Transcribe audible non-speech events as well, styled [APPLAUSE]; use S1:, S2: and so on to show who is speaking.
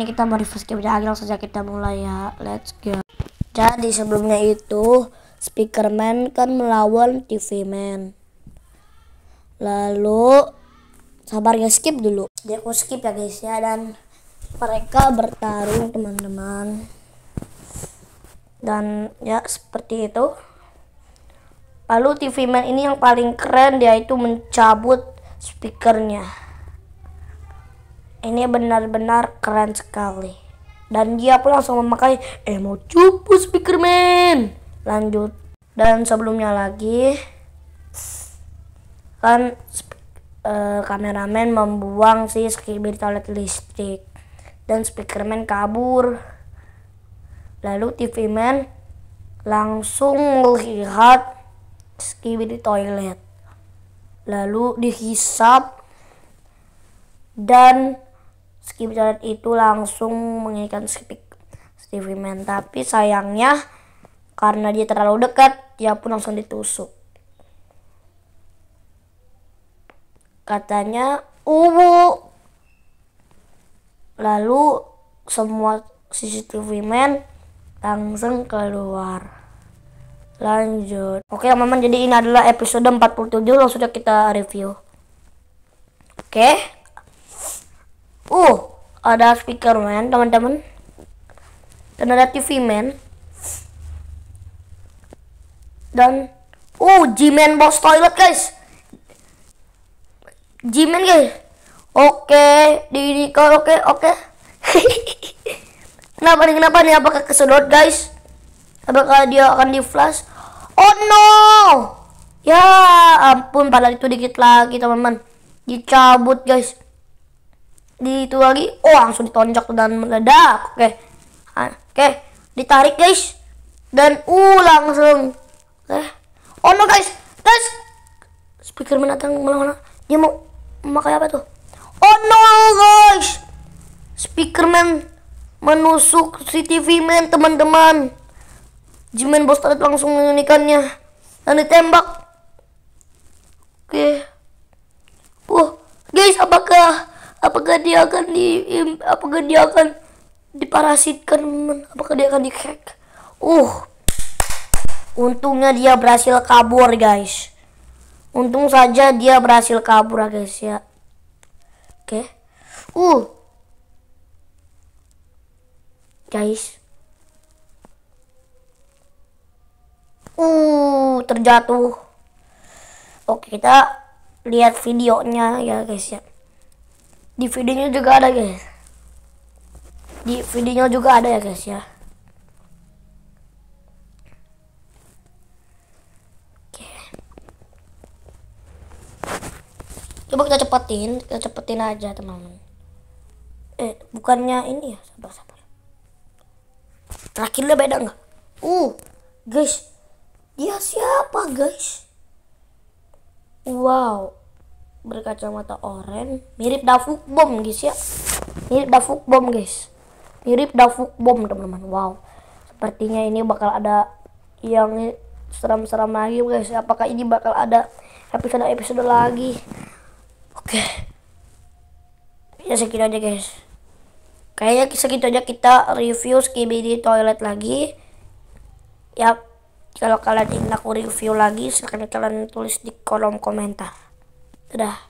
S1: ini kita mau reverse game aja langsung saja kita mulai ya let's go jadi sebelumnya itu speaker man kan melawan TV Man lalu sabar ya skip dulu dia aku skip ya guys ya dan mereka bertarung teman-teman dan ya seperti itu lalu TV Man ini yang paling keren dia itu mencabut speakernya ini benar-benar keren sekali. Dan dia pun langsung memakai emo cupu Man. Lanjut. Dan sebelumnya lagi kan e, kameramen membuang si skibir toilet listrik dan Speaker Man kabur. Lalu TV man langsung melihat skibir toilet. Lalu dihisap dan Skip Jared itu langsung menginginkan Skip Stevie Man tapi sayangnya karena dia terlalu dekat dia pun langsung ditusuk katanya ubu lalu semua CCTV man langsung keluar lanjut oke teman-teman jadi ini adalah episode 47 langsung kita review oke Uh, ada speaker man, teman-teman. Dan ada TV man. Dan uh, g box toilet, guys. g guys. Oke, okay, di ini oke, oke. okay. [LAUGHS] kenapa nih, kenapa nih? Apakah kesedot, guys? Apakah dia akan di-flash? Oh no! Ya ampun, padahal itu dikit lagi, teman-teman. Dicabut, guys di itu lagi oh langsung ditonjok dan meledak oke ah, oke ditarik guys dan uh langsung oke eh. oh no guys guys speaker menatang malah mana dia mau memakai apa tuh oh no guys speakerman menusuk CCTV man teman-teman Jimin bos tadi langsung menyanyikannya dan ditembak oke okay. Wah, guys, apakah apakah dia akan di apakah dia akan diparasitkan apakah dia akan dihack uh untungnya dia berhasil kabur guys untung saja dia berhasil kabur guys ya oke okay. uh guys uh terjatuh oke kita lihat videonya ya guys ya di videonya juga ada guys di videonya juga ada ya guys ya Oke. coba kita cepetin kita cepetin aja teman-teman eh bukannya ini ya sabar sabar terakhirnya beda nggak uh guys dia siapa guys wow berkacamata oranye mirip dafuk Bom guys ya mirip dafuk Bom guys mirip dafuk Bom teman-teman wow sepertinya ini bakal ada yang seram-seram lagi guys apakah ini bakal ada episode episode lagi oke okay. ya sekian aja guys kayaknya segitu aja kita review skibidi toilet lagi ya kalau kalian ingin aku review lagi silahkan kalian tulis di kolom komentar Dadah.